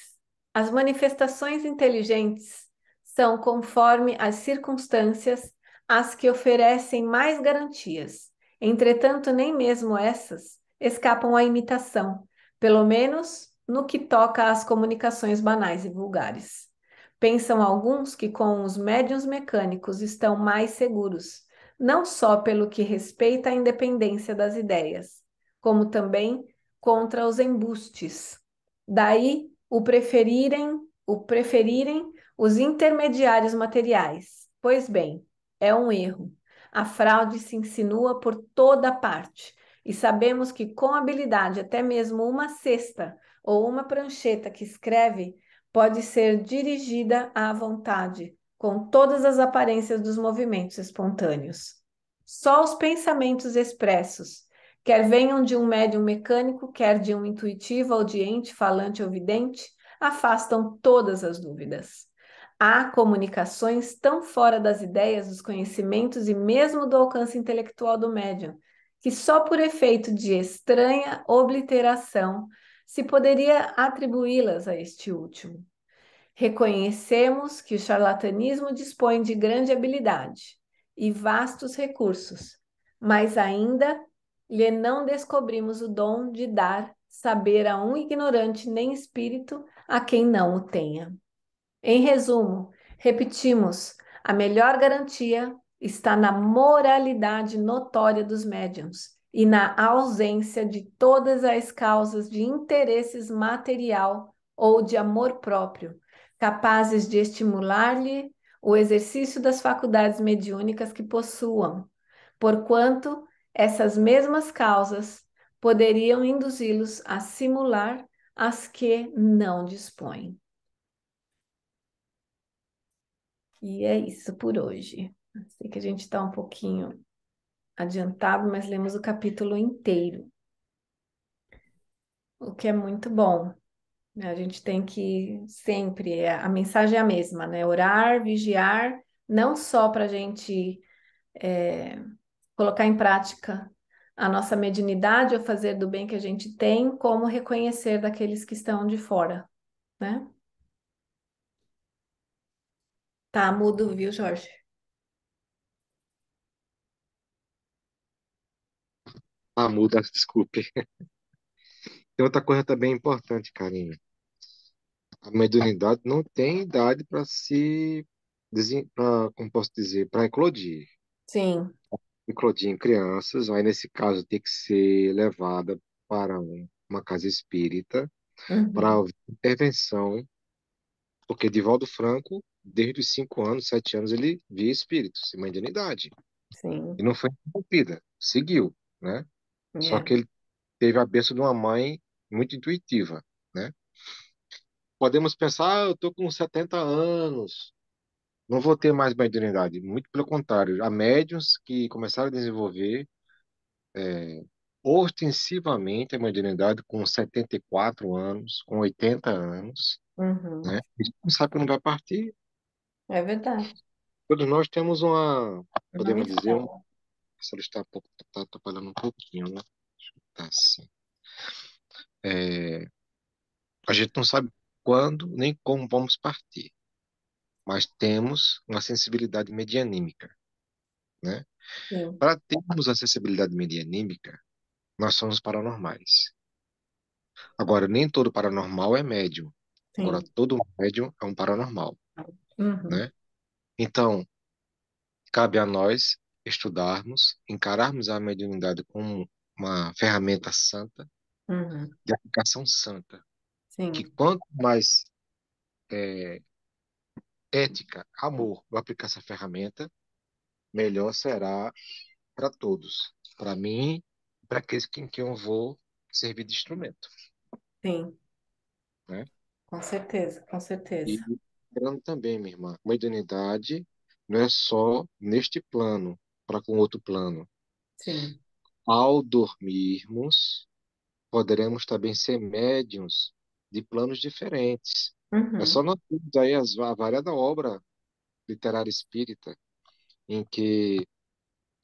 As manifestações inteligentes são, conforme as circunstâncias, as que oferecem mais garantias. Entretanto, nem mesmo essas escapam à imitação, pelo menos no que toca às comunicações banais e vulgares. Pensam alguns que com os médiuns mecânicos estão mais seguros, não só pelo que respeita à independência das ideias, como também contra os embustes. Daí o preferirem, o preferirem os intermediários materiais. Pois bem, é um erro. A fraude se insinua por toda parte e sabemos que com habilidade até mesmo uma cesta ou uma prancheta que escreve pode ser dirigida à vontade, com todas as aparências dos movimentos espontâneos. Só os pensamentos expressos, quer venham de um médium mecânico, quer de um intuitivo, audiente, falante ou vidente, afastam todas as dúvidas. Há comunicações tão fora das ideias, dos conhecimentos e mesmo do alcance intelectual do médium, que só por efeito de estranha obliteração se poderia atribuí-las a este último. Reconhecemos que o charlatanismo dispõe de grande habilidade e vastos recursos, mas ainda lhe não descobrimos o dom de dar saber a um ignorante nem espírito a quem não o tenha. Em resumo, repetimos: a melhor garantia está na moralidade notória dos médiums e na ausência de todas as causas de interesses material ou de amor próprio, capazes de estimular-lhe o exercício das faculdades mediúnicas que possuam, porquanto essas mesmas causas poderiam induzi-los a simular as que não dispõem. E é isso por hoje. Sei que a gente está um pouquinho adiantado, mas lemos o capítulo inteiro, o que é muito bom. Né? A gente tem que sempre, é, a mensagem é a mesma, né? Orar, vigiar, não só para a gente é, colocar em prática a nossa mediunidade ou fazer do bem que a gente tem, como reconhecer daqueles que estão de fora, né? Tá mudo, viu, Jorge? Ah, muda, desculpe. Tem outra coisa também importante, carinho. A mediunidade não tem idade para se, pra, como posso dizer, para eclodir. Sim. Eclodir em crianças, aí nesse caso tem que ser levada para um- uma casa espírita, uhum. para intervenção, porque Divaldo Franco, desde os cinco anos, sete anos, ele via espíritos e mediunidade. E Sim. não foi interrompida, seguiu, né? É. Só que ele teve a bênção de uma mãe muito intuitiva, né? Podemos pensar, ah, eu tô com 70 anos, não vou ter mais mediunidade. Muito pelo contrário, há médiums que começaram a desenvolver é, ostensivamente a mediunidade com 74 anos, com 80 anos, uhum. né? não sabe que não vai partir. É verdade. Todos nós temos uma, podemos dizer, uma, se está tá atrapalhando um pouquinho, né? assim. É, a gente não sabe quando nem como vamos partir, mas temos uma sensibilidade medianímica, né? Para termos a sensibilidade medianímica, nós somos paranormais. Agora, nem todo paranormal é médium. Sim. Agora, todo médium é um paranormal, uhum. né? Então, cabe a nós estudarmos, encararmos a mediunidade como uma ferramenta santa, uhum. de aplicação santa. Sim. Que quanto mais é, ética, amor, eu aplicar essa ferramenta, melhor será para todos, para mim, para aqueles em quem eu vou servir de instrumento. Sim. Né? Com certeza, com certeza. E lembrando também, minha irmã, mediunidade não é só neste plano, para com outro plano. Sim. Ao dormirmos, poderemos também ser médiums de planos diferentes. É uhum. É só nós temos aí as, a variada obra literária espírita, em que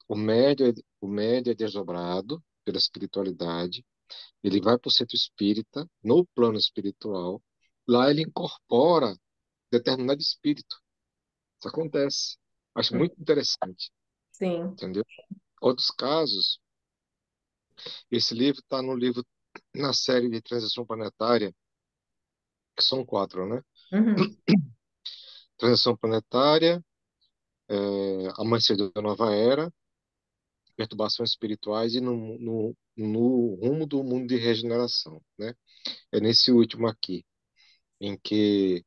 o médio, é, o médio é desdobrado pela espiritualidade, ele vai para o centro espírita, no plano espiritual, lá ele incorpora determinado espírito. Isso acontece. Acho uhum. muito interessante. Sim. Entendeu? Outros casos, esse livro está no livro, na série de transição planetária, que são quatro, né? Uhum. Transição planetária, é, Amanhecer da Nova Era, Perturbações Espirituais e no, no, no rumo do mundo de regeneração, né? É nesse último aqui, em que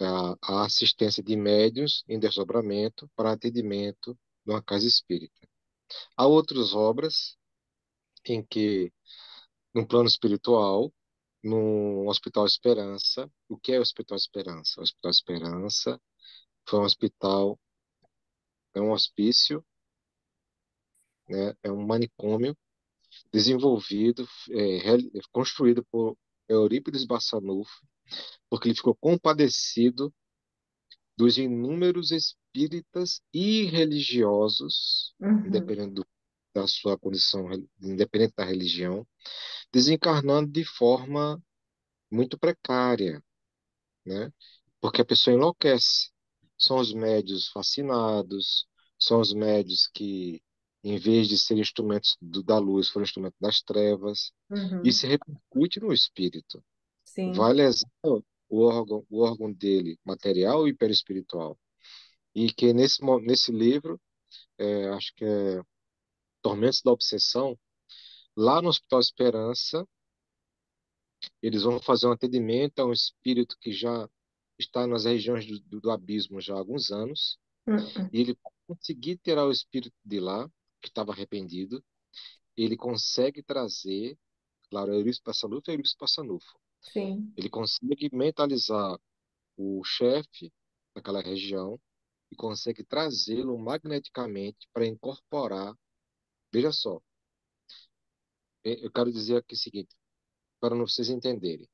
a, a assistência de médios em desdobramento para atendimento numa casa espírita. Há outras obras em que, no plano espiritual, no Hospital Esperança, o que é o Hospital Esperança? O Hospital Esperança foi um hospital, é um hospício, né, é um manicômio desenvolvido, é, é construído por Eurípides Bassanufo, porque ele ficou compadecido dos inúmeros espíritas e religiosos, uhum. independente da sua condição, independente da religião, desencarnando de forma muito precária, né? porque a pessoa enlouquece. São os médios fascinados, são os médios que, em vez de serem instrumentos do, da luz, foram instrumentos das trevas. Uhum. Isso repercute no espírito. Sim. Vale o órgão, o órgão dele material e perispiritual. E que nesse, nesse livro, é, acho que é Tormentos da Obsessão, lá no Hospital Esperança, eles vão fazer um atendimento a um espírito que já está nas regiões do, do abismo já há alguns anos, uhum. e ele conseguir tirar o espírito de lá, que estava arrependido, ele consegue trazer, claro, Eurício Passanufo é Eurício Passanufo, Sim. Ele consegue mentalizar o chefe daquela região e consegue trazê-lo magneticamente para incorporar. Veja só, eu quero dizer aqui o seguinte, para vocês entenderem.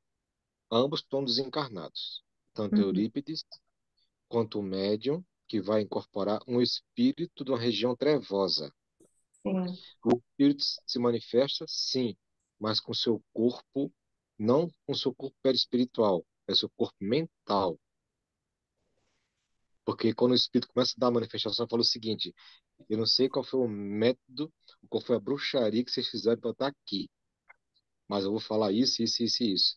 Ambos estão desencarnados, tanto uhum. Eurípides quanto o médium, que vai incorporar um espírito de uma região trevosa. Sim. O espírito se manifesta, sim, mas com seu corpo não com seu corpo perispiritual, é seu corpo mental. Porque quando o espírito começa a dar a manifestação, fala o seguinte: eu não sei qual foi o método, qual foi a bruxaria que vocês fizeram para estar aqui, mas eu vou falar isso, isso, isso e isso.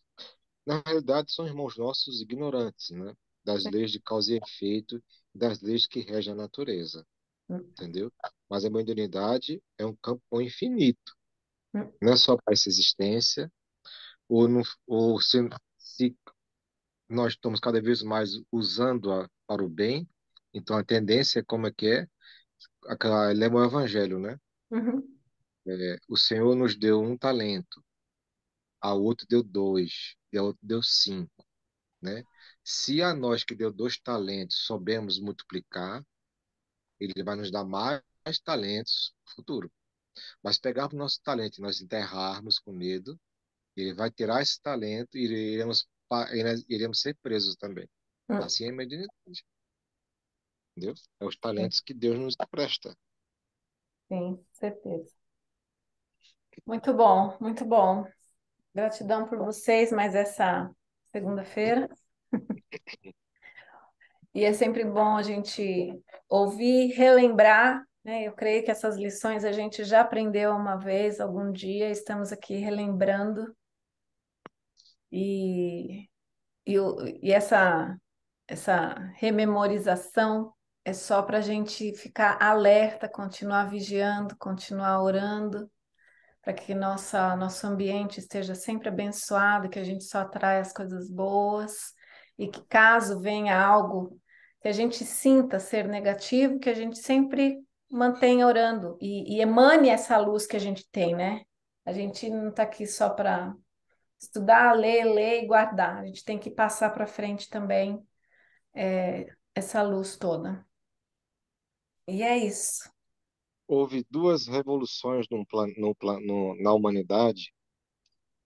Na realidade, são irmãos nossos ignorantes, né? Das leis de causa e efeito, das leis que regem a natureza. Entendeu? Mas a mediunidade é um campo infinito. Hum. Não é só para essa existência, ou, ou se, se nós estamos cada vez mais usando-a para o bem, então a tendência, é como é que é? Lembra é o evangelho, né? Uhum. É, o Senhor nos deu um talento, a outro deu dois, e a outro deu cinco, né? Se a nós que deu dois talentos soubermos multiplicar, ele vai nos dar mais talentos no futuro. Mas pegarmos nosso talento e nós enterrarmos com medo, ele vai tirar esse talento e iremos, iremos ser presos também. Ah. Assim é a mediunidade. Entendeu? É os talentos que Deus nos presta. Sim, certeza. Muito bom, muito bom. Gratidão por vocês mais essa segunda-feira. e é sempre bom a gente ouvir, relembrar, né? Eu creio que essas lições a gente já aprendeu uma vez, algum dia, estamos aqui relembrando e, e, e essa, essa rememorização é só para a gente ficar alerta, continuar vigiando, continuar orando, para que nossa, nosso ambiente esteja sempre abençoado, que a gente só atrai as coisas boas e que caso venha algo que a gente sinta ser negativo, que a gente sempre mantenha orando e, e emane essa luz que a gente tem, né? A gente não está aqui só para estudar, ler, ler e guardar. A gente tem que passar para frente também é, essa luz toda. E é isso. Houve duas revoluções no, no, no, na humanidade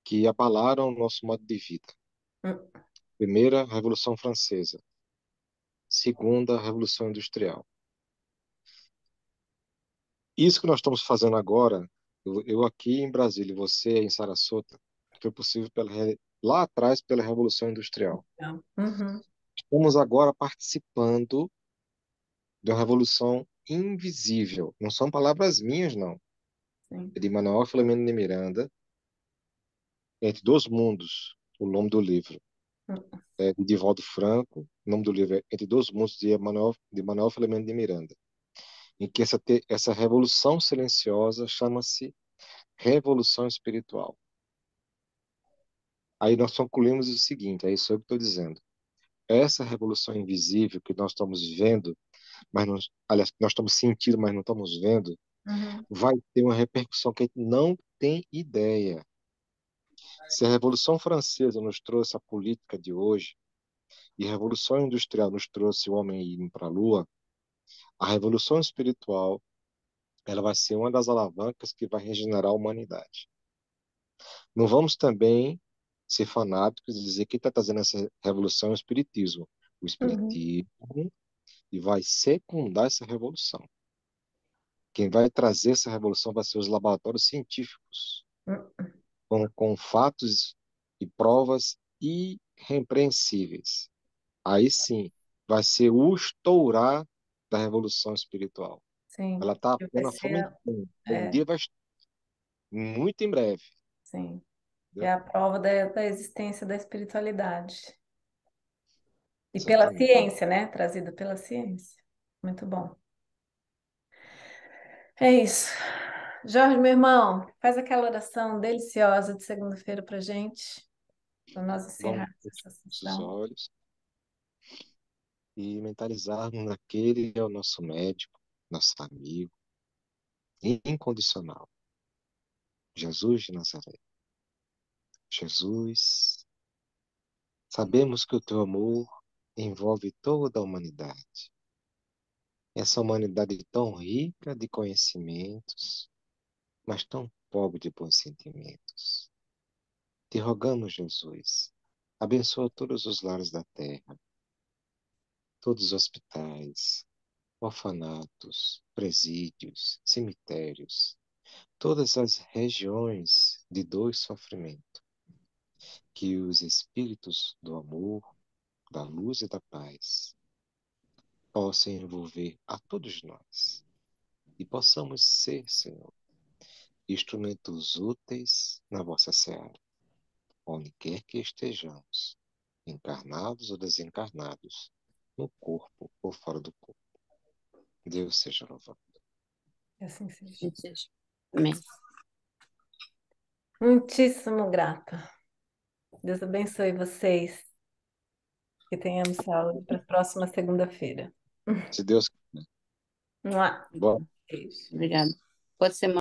que abalaram o nosso modo de vida. Hum. Primeira, a Revolução Francesa. Segunda, a Revolução Industrial. Isso que nós estamos fazendo agora, eu, eu aqui em Brasília, você em Sarasota, que foi possível pela, lá atrás pela Revolução Industrial. Uhum. Estamos agora participando de uma revolução invisível. Não são palavras minhas, não. Sim. É de Manuel Filomeno de Miranda, Entre Dois Mundos, o nome do livro. Uhum. É de Divaldo Franco, o nome do livro é Entre Dois Mundos, de Manuel, de Manuel Filomeno de Miranda. Em que essa, essa revolução silenciosa chama-se Revolução Espiritual. Aí nós concluímos o seguinte, é isso que eu estou dizendo. Essa revolução invisível que nós estamos vendo, mas nós, aliás, nós estamos sentindo, mas não estamos vendo, uhum. vai ter uma repercussão que a gente não tem ideia. Se a Revolução Francesa nos trouxe a política de hoje, e a Revolução Industrial nos trouxe o homem indo para a Lua, a Revolução Espiritual ela vai ser uma das alavancas que vai regenerar a humanidade. Não vamos também ser fanáticos e dizer que está trazendo essa revolução é o espiritismo. O uhum. espiritismo uhum. e vai secundar essa revolução. Quem vai trazer essa revolução vai ser os laboratórios científicos, uhum. com, com fatos e provas irrepreensíveis. Aí sim, vai ser o estourar da revolução espiritual. Sim. Ela está apenas fomentando. É. Um dia vai muito em breve. Sim. É a prova da, da existência da espiritualidade. E pela ciência, né? Trazida pela ciência. Muito bom. É isso. Jorge, meu irmão, faz aquela oração deliciosa de segunda-feira para gente, para nós encerrarmos essa sessão. Olhos e mentalizarmos naquele que é o nosso médico, nosso amigo, incondicional. Jesus de Nazaré. Jesus, sabemos que o teu amor envolve toda a humanidade. Essa humanidade tão rica de conhecimentos, mas tão pobre de bons sentimentos. Te rogamos, Jesus, abençoa todos os lares da terra, todos os hospitais, orfanatos, presídios, cemitérios, todas as regiões de dor e sofrimento que os espíritos do amor, da luz e da paz possam envolver a todos nós e possamos ser, Senhor, instrumentos úteis na vossa seara, onde quer que estejamos, encarnados ou desencarnados, no corpo ou fora do corpo. Deus seja louvado. Assim, assim seja. Amém. Muitíssimo grata. Deus abençoe vocês. Que tenhamos saúde para a próxima segunda-feira. Se Deus quiser. Bom. Obrigada. Pode